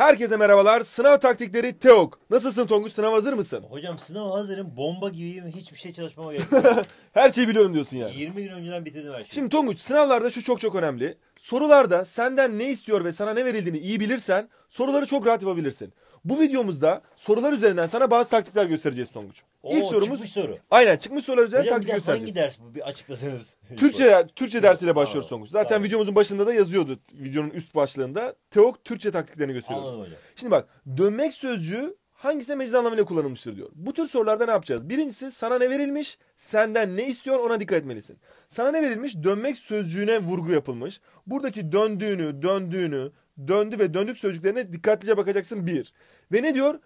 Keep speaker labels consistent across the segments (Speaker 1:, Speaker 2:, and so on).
Speaker 1: Herkese merhabalar. Sınav taktikleri Teok. Nasılsın Tonguç? Sınav hazır mısın?
Speaker 2: Hocam sınav hazırım. Bomba
Speaker 1: gibiyim. Hiçbir şey çalışmama gerek yok. Her şeyi biliyorum diyorsun yani. 20 gün önceden bitirdim her şeyi. Şimdi Tonguç sınavlarda şu çok çok önemli. Sorularda senden ne istiyor ve sana ne verildiğini iyi bilirsen soruları çok rahat yapabilirsin. Bu videomuzda sorular üzerinden sana bazı taktikler göstereceğiz Tonguç. Oo, İlk sorumuz çıkmış soru. Aynen çıkmış sorular üzerine taktik bir hangi ders
Speaker 2: bu? Bir açıklasanız. Türkçe Türkçe
Speaker 1: dersiyle başlıyoruz Tamam, Zaten tamam. videomuzun başında da yazıyordu videonun üst başlığında. Teok Türkçe taktiklerini gösteriyoruz. Anladım hocam. Şimdi bak dönmek sözcüğü hangisine mecaz anlamıyla kullanılmıştır diyor. Bu tür sorularda ne yapacağız? Birincisi sana ne verilmiş, senden ne istiyor ona dikkat etmelisin. Sana ne verilmiş? Dönmek sözcüğüne vurgu yapılmış. Buradaki döndüğünü, döndüğünü, döndü ve döndük sözcüklerine dikkatlice bakacaksın bir. Ve ne diyor?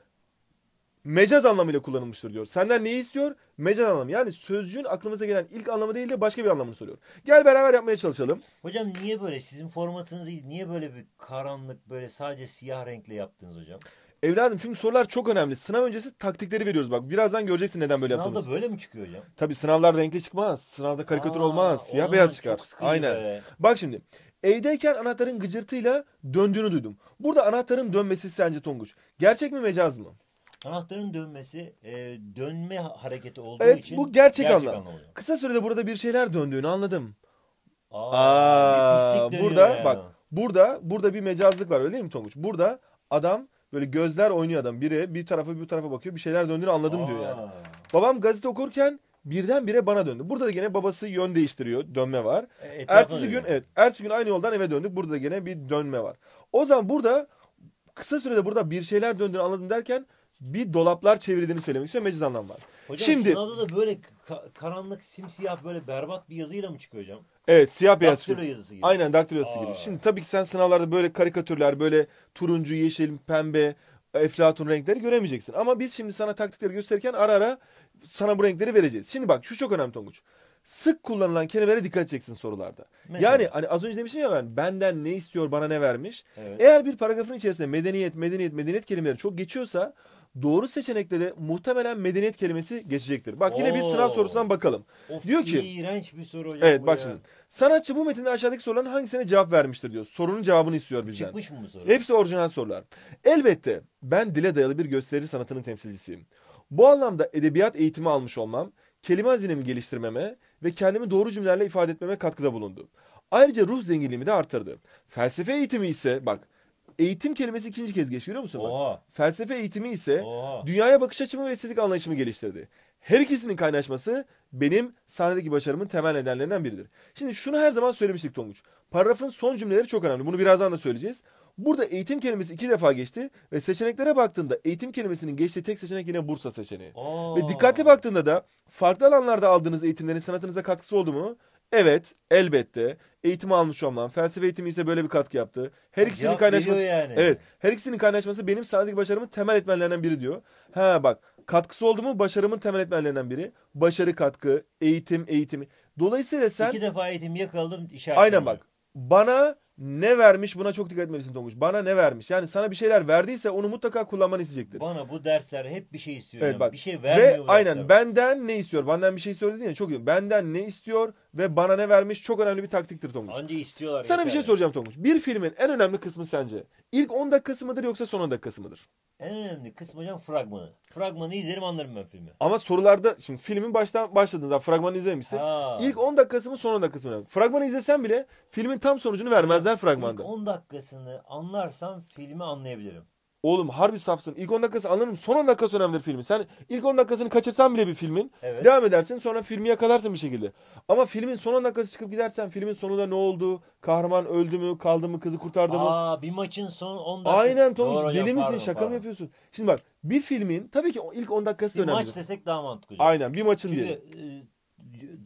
Speaker 1: mecaz anlamıyla kullanılmıştır diyor. Senden ne istiyor? Mecaz anlamı. Yani sözcüğün aklımıza gelen ilk anlamı değil de başka bir anlamını soruyor. Gel beraber yapmaya çalışalım. Hocam niye böyle sizin formatınız değil Niye böyle bir
Speaker 2: karanlık böyle sadece siyah renkle yaptınız hocam?
Speaker 1: Evladım çünkü sorular çok önemli. Sınav öncesi taktikleri veriyoruz bak. Birazdan göreceksin neden böyle Sınavda böyle mi çıkıyor hocam? Tabii sınavlar renkli çıkmaz. Sınavda karikatür Aa, olmaz. Siyah beyaz çıkar. Aynen. Be. Bak şimdi. Evdeyken anahtarın gıcırtıyla döndüğünü duydum. Burada anahtarın dönmesi sence Tonguç. Gerçek mi mecaz mı?
Speaker 2: Anahtarın dönmesi e, dönme hareketi olduğu evet, için bu gerçek, gerçek anlam. anlam
Speaker 1: Kısa sürede burada bir şeyler döndüğünü anladım. Aa, Aa burada yani. bak burada burada bir mecazlık var öyle değil mi Tonguç? Burada adam böyle gözler oynuyor adam biri bir tarafa bir tarafa bakıyor bir şeyler döndüğünü anladım Aa. diyor yani. Babam gazete okurken birdenbire bana döndü. Burada da gene babası yön değiştiriyor. Dönme var. E, ertesi gün evet. Ertesi gün aynı yoldan eve döndük. Burada da gene bir dönme var. O zaman burada kısa sürede burada bir şeyler döndüğünü anladım derken bir dolaplar çevirdiğini söylemek istiyorum Mecaz anlam var. Hocam Şimdi, sınavda
Speaker 2: da böyle ka karanlık simsiyah böyle berbat bir yazıyla mı çıkıyor hocam?
Speaker 1: Evet siyah beyaz. Daktilo yazısı, yazısı gibi. Aynen daktilo yazısı gibi. Şimdi tabii ki sen sınavlarda böyle karikatürler böyle turuncu, yeşil, pembe, eflatun renkleri göremeyeceksin. Ama biz şimdi sana taktikleri gösterirken ara ara sana bu renkleri vereceğiz. Şimdi bak şu çok önemli Tonguç. Sık kullanılan kelimelere dikkat edeceksin sorularda. Mesela? Yani hani az önce demiştim ya ben benden ne istiyor bana ne vermiş. Evet. Eğer bir paragrafın içerisinde medeniyet, medeniyet, medeniyet kelimeleri çok geçiyorsa doğru seçenekte de muhtemelen medeniyet kelimesi geçecektir. Bak yine Oo. bir sınav sorusundan bakalım. Of, diyor ki
Speaker 2: iğrenç bir soru hocam Evet bak ya. şimdi.
Speaker 1: Sanatçı bu metinde aşağıdaki soruların hangisine cevap vermiştir diyor. Sorunun cevabını istiyor bizden. Çıkmış mı bu soru? Hepsi orijinal sorular. Elbette ben dile dayalı bir gösteri sanatının temsilcisiyim. Bu anlamda edebiyat eğitimi almış olmam, kelime hazinemi geliştirmeme ve kendimi doğru cümlelerle ifade etmeme katkıda bulundu. Ayrıca ruh zenginliğimi de artırdı. Felsefe eğitimi ise bak Eğitim kelimesi ikinci kez geçiyor musun? Bak, felsefe eğitimi ise Oha. dünyaya bakış açımı ve estetik anlayışımı geliştirdi. Her ikisinin kaynaşması benim sahnedeki başarımın temel nedenlerinden biridir. Şimdi şunu her zaman söylemiştik Tonguç. Paragrafın son cümleleri çok önemli. Bunu birazdan da söyleyeceğiz. Burada eğitim kelimesi iki defa geçti ve seçeneklere baktığında eğitim kelimesinin geçtiği tek seçenek yine Bursa seçeneği. Aa. Ve dikkatli baktığında da farklı alanlarda aldığınız eğitimlerin sanatınıza katkısı oldu mu? Evet elbette eğitim almış olmam. Felsefe eğitimi ise böyle bir katkı yaptı. Her ikisinin kaynaşması yani. Evet. Her ikisinin kaynaşması benim sanattaki başarımın temel etmenlerinden biri diyor. Ha bak katkısı oldu mu başarımın temel etmenlerinden biri. Başarı katkı, eğitim, eğitimi. Dolayısıyla sen iki defa eğitim yakaladım işaret. Aynen bak. Bana ne vermiş buna çok dikkat etmelisin Tonguç. Bana ne vermiş? Yani sana bir şeyler verdiyse onu mutlaka kullanmanı isteyecektir. Bana bu dersler hep bir şey istiyor. Evet, bak. Bir şey vermiyor Ve aynen dersler. benden ne istiyor? Benden bir şey istiyor ya çok iyi. Benden ne istiyor? ve bana ne vermiş çok önemli bir taktiktir Tonguç. Anca istiyorlar.
Speaker 2: Sana yeter. bir şey soracağım
Speaker 1: Tonguç. Bir filmin en önemli kısmı sence ilk 10 dakikası mıdır yoksa son 10 dakikası mıdır?
Speaker 2: En önemli kısmı hocam fragmanı. Fragmanı izlerim anlarım ben filmi.
Speaker 1: Ama sorularda şimdi filmin baştan başladığında fragmanı izlemişsin. Ha. İlk 10 dakikası mı son 10 dakikası mı? Fragmanı izlesen bile filmin tam sonucunu vermezler fragmanda. İlk
Speaker 2: 10 dakikasını anlarsam filmi anlayabilirim.
Speaker 1: Oğlum harbi safsın. İlk 10 dakikası anlarım. Son 10 dakikası önemlidir filmi. Sen ilk 10 dakikasını kaçırsan bile bir filmin evet. devam edersin. Sonra filmi yakalarsın bir şekilde. Ama filmin son 10 dakikası çıkıp gidersen filmin sonunda ne oldu? Kahraman öldü mü? Kaldı mı? Kızı kurtardı mı? Aa
Speaker 2: bir maçın son 10 dakikası. Aynen Tomuz, Deli misin? Pardon, şaka pardon. mı
Speaker 1: yapıyorsun? Şimdi bak bir filmin tabii ki ilk 10 dakikası bir önemli. Bir maç desek
Speaker 2: daha mantıklı. Aynen bir maçın Çünkü, E,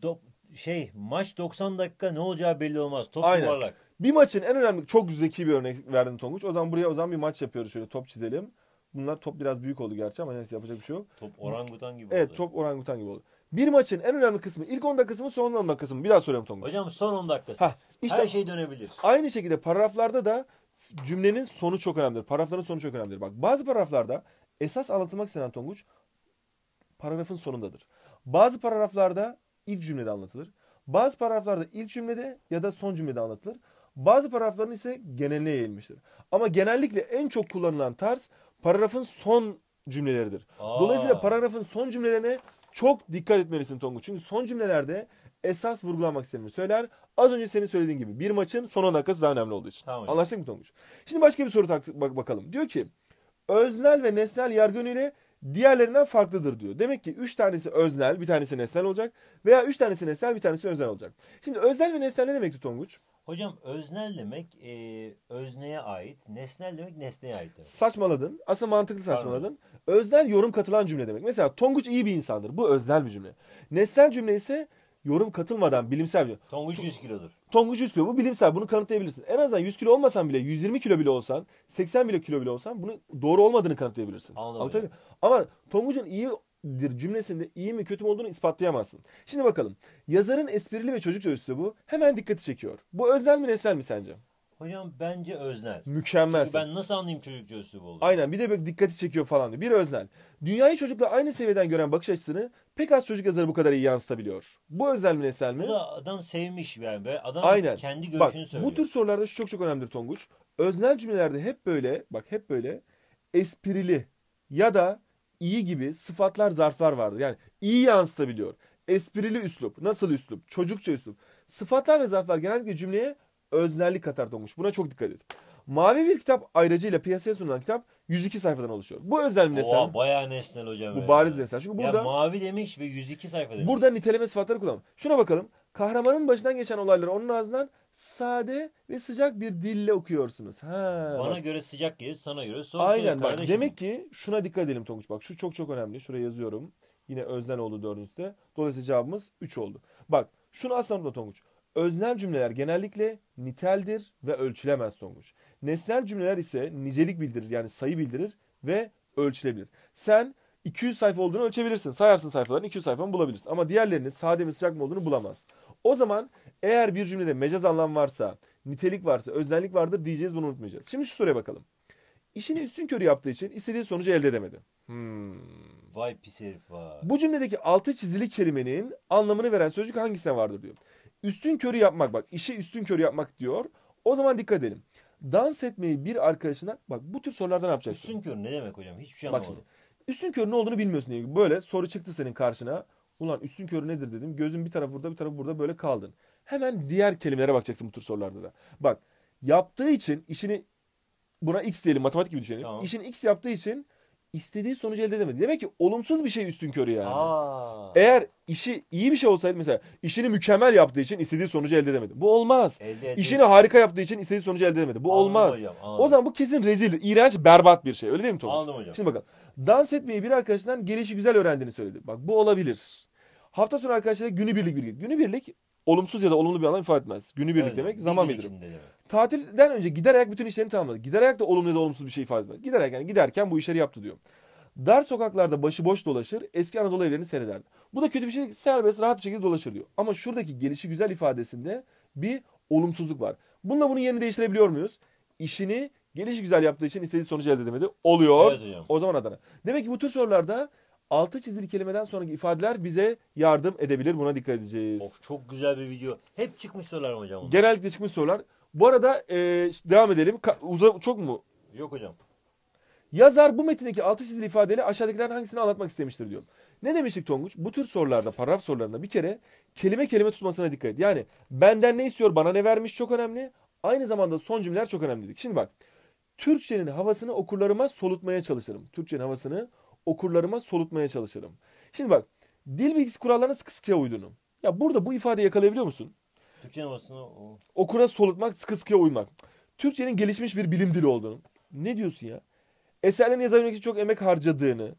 Speaker 1: do, şey maç 90 dakika ne olacağı belli olmaz. Top Aynen. yuvarlak. Bir maçın en önemli çok zeki bir örnek verdin Tonguç. O zaman buraya o zaman bir maç yapıyoruz şöyle top çizelim. Bunlar top biraz büyük oldu gerçi ama neyse yapacak bir şey yok. Top orangutan gibi oldu. Evet top orangutan gibi oldu. Bir maçın en önemli kısmı ilk 10 dakikası mı son 10 dakikası mı? Bir daha soruyorum Tonguç. Hocam son 10 dakikası. Ha işte Her şey dönebilir. Aynı şekilde paragraflarda da cümlenin sonu çok önemlidir. Paragrafların sonu çok önemlidir. Bak bazı paragraflarda esas anlatılmak istenen Tonguç paragrafın sonundadır. Bazı paragraflarda ilk cümlede anlatılır. Bazı paragraflarda ilk cümlede ya da son cümlede anlatılır. Bazı paragrafların ise geneline yayılmıştır. Ama genellikle en çok kullanılan tarz paragrafın son cümleleridir. Aa. Dolayısıyla paragrafın son cümlelerine çok dikkat etmelisin Tonguç. Çünkü son cümlelerde esas vurgulamak istenir. Söyler az önce senin söylediğin gibi bir maçın son 10 dakikası daha önemli olduğu için. Tamam. Anlaştık mı Tonguç? Şimdi başka bir soru tak- bak bakalım. Diyor ki öznel ve nesnel yargı yönüyle diğerlerinden farklıdır diyor. Demek ki 3 tanesi öznel, bir tanesi nesnel olacak veya 3 tanesi nesnel, bir tanesi öznel olacak. Şimdi öznel ve nesnel ne demekti Tonguç?
Speaker 2: Hocam öznel demek e, özneye ait, nesnel demek nesneye ait
Speaker 1: demek. Saçmaladın. Aslında mantıklı saçmaladın. Pardon. Öznel yorum katılan cümle demek. Mesela Tonguç iyi bir insandır. Bu öznel bir cümle. Nesnel cümle ise yorum katılmadan bilimsel bir cümle. Tonguç 100 kilodur. Tonguç 100 kilo. Bu bilimsel. Bunu kanıtlayabilirsin. En azından 100 kilo olmasan bile, 120 kilo bile olsan, 80 bile kilo bile olsan bunu doğru olmadığını kanıtlayabilirsin. Anladım. Ama Tonguç'un iyi dir cümlesinde iyi mi kötü mü olduğunu ispatlayamazsın. Şimdi bakalım. Yazarın esprili ve çocukça üslubu hemen dikkati çekiyor. Bu özel mi nesel mi sence?
Speaker 2: Hocam bence öznel.
Speaker 1: Mükemmel. Çünkü
Speaker 2: ben nasıl anlayayım çocukça üslubu
Speaker 1: olduğunu? Aynen bir de böyle dikkati çekiyor falan diyor. Bir öznel. Dünyayı çocukla aynı seviyeden gören bakış açısını pek az çocuk yazarı bu kadar iyi yansıtabiliyor. Bu özel mi nesel mi? Bu da
Speaker 2: adam sevmiş yani. Be. Adam Aynen. kendi görüşünü bak, söylüyor. Bu
Speaker 1: tür sorularda şu çok çok önemlidir Tonguç. Öznel cümlelerde hep böyle bak hep böyle esprili ya da iyi gibi sıfatlar zarflar vardır. Yani iyi yansıtabiliyor. Esprili üslup. Nasıl üslup? Çocukça üslup. Sıfatlar ve zarflar genellikle cümleye öznellik katar Tonguç. Buna çok dikkat et. Mavi bir kitap ayracıyla piyasaya sunulan kitap 102 sayfadan oluşuyor. Bu özel nesnel. Oha, bayağı
Speaker 2: nesnel hocam. Bu bariz nesnel. Çünkü burada ya mavi demiş ve 102 sayfa demiş. Burada
Speaker 1: niteleme sıfatları kullan. Şuna bakalım. Kahramanın başından geçen olayları onun ağzından sade ve sıcak bir dille okuyorsunuz. Ha. Bana
Speaker 2: göre sıcak gelir, sana göre soğuk Aynen, gelir kardeşim. Bak, demek
Speaker 1: ki şuna dikkat edelim Tonguç. Bak şu çok çok önemli. Şuraya yazıyorum. Yine özden oldu dördüncüde. Dolayısıyla cevabımız 3 oldu. Bak şunu asla unutma Tonguç. Öznel cümleler genellikle niteldir ve ölçülemez sonuç. Nesnel cümleler ise nicelik bildirir yani sayı bildirir ve ölçülebilir. Sen 200 sayfa olduğunu ölçebilirsin. Sayarsın sayfaların 200 sayfanı bulabilirsin. Ama diğerlerinin sade mi sıcak mı olduğunu bulamaz. O zaman eğer bir cümlede mecaz anlam varsa, nitelik varsa, öznellik vardır diyeceğiz bunu unutmayacağız. Şimdi şu soruya bakalım. İşini üstün körü yaptığı için istediği sonucu elde edemedi. Hmm.
Speaker 2: Vay pis herif vay.
Speaker 1: Bu cümledeki altı çizili kelimenin anlamını veren sözcük hangisine vardır diyor. Üstün körü yapmak bak işi üstün körü yapmak diyor. O zaman dikkat edelim. Dans etmeyi bir arkadaşına bak bu tür sorulardan yapacaksın. Üstün körü ne demek hocam? Hiçbir şey anlamadım. Bak şimdi, üstün körü ne olduğunu bilmiyorsun diye. Böyle soru çıktı senin karşına. Ulan üstün körü nedir dedim. Gözün bir tarafı burada bir tarafı burada böyle kaldın. Hemen diğer kelimelere bakacaksın bu tür sorularda da. Bak yaptığı için işini buna x diyelim matematik gibi düşünelim. Tamam. İşini x yaptığı için istediği sonucu elde edemedi. Demek ki olumsuz bir şey üstün körü yani. Aa. Eğer işi iyi bir şey olsaydı mesela işini mükemmel yaptığı için istediği sonucu elde edemedi. Bu olmaz.
Speaker 2: Elde edeyim.
Speaker 1: harika yaptığı için istediği sonucu elde edemedi. Bu Anladım olmaz. Hocam, o zaman bu kesin rezil, iğrenç, berbat bir şey. Öyle değil mi Tomuç? Anladım hocam. Şimdi bakalım. Dans etmeyi bir arkadaşından gelişi güzel öğrendiğini söyledi. Bak bu olabilir. Hafta sonu arkadaşlara günübirlik bir Günübirlik olumsuz ya da olumlu bir anlam ifade etmez. Günü birlik evet, demek, zaman birlik. Tatilden önce gider ayak bütün işlerini tamamladı. Gider ayak da olumlu ya da olumsuz bir şey ifade etmez. Gider ayak yani giderken bu işleri yaptı diyor. Dar sokaklarda başı boş dolaşır, eski Anadolu evlerini seyrederdi. Bu da kötü bir şey, serbest, rahat bir şekilde dolaşır diyor. Ama şuradaki gelişi güzel ifadesinde bir olumsuzluk var. Bununla bunun yerini değiştirebiliyor muyuz? İşini gelişi güzel yaptığı için istediği sonucu elde edemedi. Oluyor. Evet, o zaman Adana. Demek ki bu tür sorularda altı çizili kelimeden sonraki ifadeler bize yardım edebilir. Buna dikkat edeceğiz. Of
Speaker 2: çok güzel bir video. Hep çıkmış sorular hocam. Onlar.
Speaker 1: Genellikle çıkmış sorular. Bu arada e, devam edelim. Ka- uza- çok mu? Yok hocam. Yazar bu metindeki altı çizili ifadeyle aşağıdakilerden hangisini anlatmak istemiştir diyor. Ne demiştik Tonguç? Bu tür sorularda, paragraf sorularında bir kere kelime kelime tutmasına dikkat et. Yani benden ne istiyor, bana ne vermiş çok önemli. Aynı zamanda son cümleler çok önemli Şimdi bak. Türkçenin havasını okurlarıma solutmaya çalışırım. Türkçenin havasını okurlarıma solutmaya çalışırım. Şimdi bak dil bilgisi kurallarına sıkı sıkıya uydunum. Ya burada bu ifadeyi yakalayabiliyor musun?
Speaker 2: Türkçe havasına o.
Speaker 1: Okura solutmak, sıkı sıkıya uymak. Türkçenin gelişmiş bir bilim dili olduğunu. Ne diyorsun ya? Eserlerini yazabilmek için çok emek harcadığını,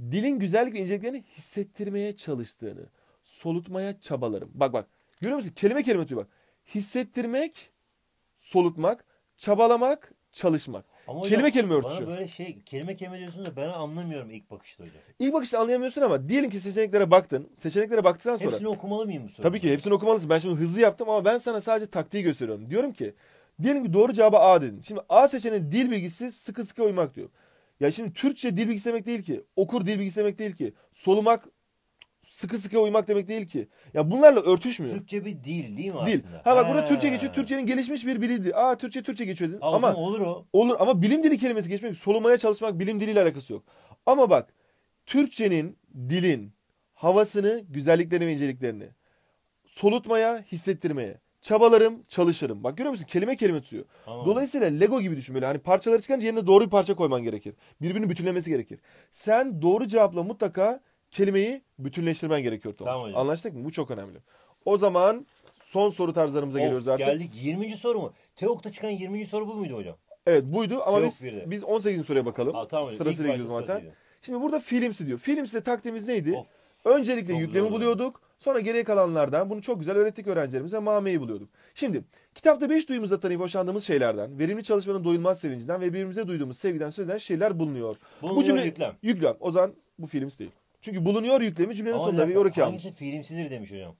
Speaker 1: dilin güzellik ve inceliklerini hissettirmeye çalıştığını, solutmaya çabalarım. Bak bak. Görüyor musun? Kelime kelime diyor bak. Hissettirmek, solutmak, çabalamak, çalışmak. Ama hocam, kelime kelime örtüşüyor. Bana
Speaker 2: böyle şey kelime kelime diyorsunuz da ben anlamıyorum ilk bakışta hocam.
Speaker 1: İlk bakışta anlayamıyorsun ama diyelim ki seçeneklere baktın. Seçeneklere baktıktan sonra. Hepsini okumalı mıyım bu soruyu? Tabii ki hepsini okumalısın. Ben şimdi hızlı yaptım ama ben sana sadece taktiği gösteriyorum. Diyorum ki diyelim ki doğru cevabı A dedin. Şimdi A seçeneği dil bilgisi sıkı sıkı uymak diyor. Ya şimdi Türkçe dil bilgisi demek değil ki. Okur dil bilgisi demek değil ki. Solumak sıkı sıkı uymak demek değil ki. Ya bunlarla örtüşmüyor. Türkçe bir dil değil mi aslında? Ha bak He. burada Türkçe geçiyor. Türkçenin gelişmiş bir bilim dili. Aa Türkçe Türkçe geçiyor dedin. ama olur o. Olur ama bilim dili kelimesi geçmiyor. solumaya çalışmak bilim diliyle alakası yok. Ama bak Türkçenin dilin havasını, güzelliklerini ve inceliklerini solutmaya, hissettirmeye çabalarım, çalışırım. Bak görüyor musun? Kelime kelime tutuyor. Tamam. Dolayısıyla Lego gibi düşün böyle. Hani parçaları çıkınca yerine doğru bir parça koyman gerekir. Birbirini bütünlemesi gerekir. Sen doğru cevapla mutlaka kelimeyi bütünleştirmen gerekiyor Tom. Tamam hocam. Anlaştık mı? Bu çok önemli. O zaman son soru tarzlarımıza Of, geliyoruz artık. Geldik 20. soru mu? Teok'ta çıkan 20. soru bu muydu hocam? Evet buydu ama biz biz 18. soruya bakalım. Ha, tamam Sırasıyla gidiyoruz zaten. Şimdi burada filmsi diyor. Filmsi taktiğimiz neydi? Of. Öncelikle Çok yüklemi buluyorduk. Sonra geriye kalanlardan bunu çok güzel öğrettik öğrencilerimize mameyi buluyorduk. Şimdi kitapta beş duyumuzda tanıyıp hoşlandığımız şeylerden, verimli çalışmanın doyulmaz sevincinden ve birbirimize duyduğumuz sevgiden söz eden şeyler bulunuyor. Bulunuyor yüklem. yüklem. O zaman bu films değil. Çünkü bulunuyor yüklemi cümlenin Ama sonunda bir yoruk yalnız. Hangisi
Speaker 2: fiilimsidir demiş hocam.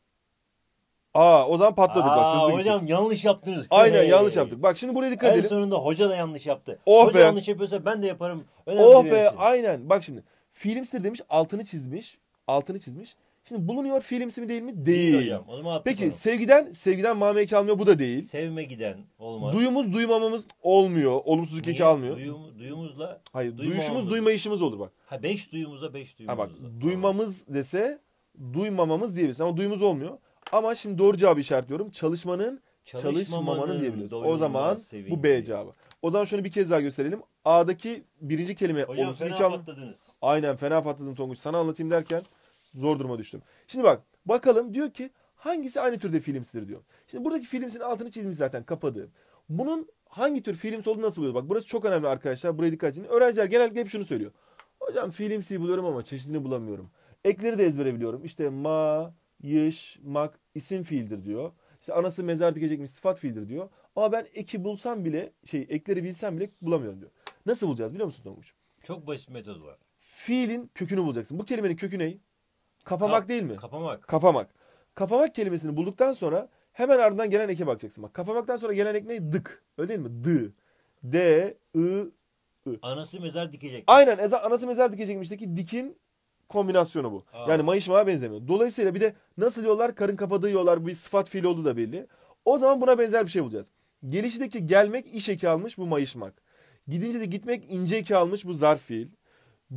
Speaker 2: Aa
Speaker 1: o zaman patladık Aa, bak hızlı Hocam gittik. yanlış yaptınız. Aynen yanlış yaptık. Bak şimdi buraya dikkat en edelim. En sonunda hoca da yanlış yaptı. Oh hoca be. yanlış yapıyorsa ben de yaparım. Önemli oh be hepsi. aynen bak şimdi. Fiilimsidir demiş altını çizmiş. Altını çizmiş. Şimdi bulunuyor fiilimsi mi değil mi? Değil. değil hocam, Peki onu. sevgiden sevgiden mame eki almıyor bu da değil. Sevme giden olmaz. Duyumuz duymamamız olmuyor. olumsuz eki almıyor. Duyum, duyumuzla Hayır duyuşumuz duyma işimiz olur bak. Ha beş
Speaker 2: duyumuzla beş duyumuzla. Ha bak
Speaker 1: duymamız tamam. dese duymamamız diyebiliriz ama duyumuz olmuyor. Ama şimdi doğru cevabı işaretliyorum. Çalışmanın çalışmamanın diyebiliriz. O zaman bu B cevabı. O zaman şunu bir kez daha gösterelim. A'daki birinci kelime. Hocam fena patladınız. Aynen fena patladım Tonguç. Sana anlatayım derken zor duruma düştüm. Şimdi bak bakalım diyor ki hangisi aynı türde filmsidir diyor. Şimdi buradaki filmsin altını çizmiş zaten kapadı. Bunun hangi tür films olduğunu nasıl buluyor? Bak burası çok önemli arkadaşlar. Buraya dikkat edin. Öğrenciler genellikle hep şunu söylüyor. Hocam filmsi buluyorum ama çeşidini bulamıyorum. Ekleri de ezbere biliyorum. İşte ma, yış, mak isim fiildir diyor. İşte anası mezar dikecekmiş sıfat fiildir diyor. Ama ben eki bulsam bile şey ekleri bilsem bile bulamıyorum diyor. Nasıl bulacağız biliyor musun Tonguç?
Speaker 2: Çok basit metod var.
Speaker 1: Fiilin kökünü bulacaksın. Bu kelimenin kökü ne? Kapamak Kap, değil mi? Kapamak. Kapamak. Kapamak kelimesini bulduktan sonra hemen ardından gelen eke bakacaksın. Bak kapamaktan sonra gelen ek ne? Dık. Öyle değil mi? Dı. D, I, I. Anası
Speaker 2: mezar dikecek.
Speaker 1: Aynen. Eza, anası mezar dikecekmiş deki dikin kombinasyonu bu. Aa. Yani mayışmaya benzemiyor. Dolayısıyla bir de nasıl yollar karın kapadığı yollar bir sıfat fiil oldu da belli. O zaman buna benzer bir şey bulacağız. Gelişteki gelmek iş eki almış bu mayışmak. Gidince de gitmek ince eki almış bu zarf fiil.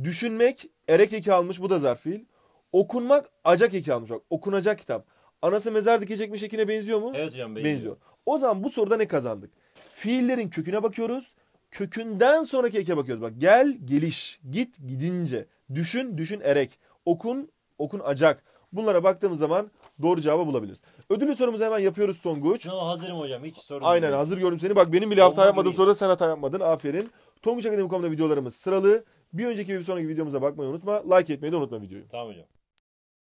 Speaker 1: Düşünmek erek eki almış bu da zarf fiil. Okunmak acak hikayemiş bak. Okunacak kitap. Anası mezar dikecekmiş ekine benziyor mu? Evet hocam benziyor. benziyor. O zaman bu soruda ne kazandık? Fiillerin köküne bakıyoruz. Kökünden sonraki eke bakıyoruz. Bak gel, geliş, git, gidince. Düşün, düşün erek. Okun, okun acak. Bunlara baktığımız zaman doğru cevabı bulabiliriz. Ödülü sorumuzu hemen yapıyoruz Tonguç. Şuna
Speaker 2: hazırım hocam hiç sorun Aynen, değil. Aynen hazır gördüm seni. Bak benim bile hata yapmadığım soruda
Speaker 1: sen hata yapmadın. Aferin. Tonguç Akademi.com'da videolarımız sıralı. Bir önceki ve bir sonraki videomuza bakmayı unutma. Like etmeyi de unutma videoyu.
Speaker 2: Tamam hocam.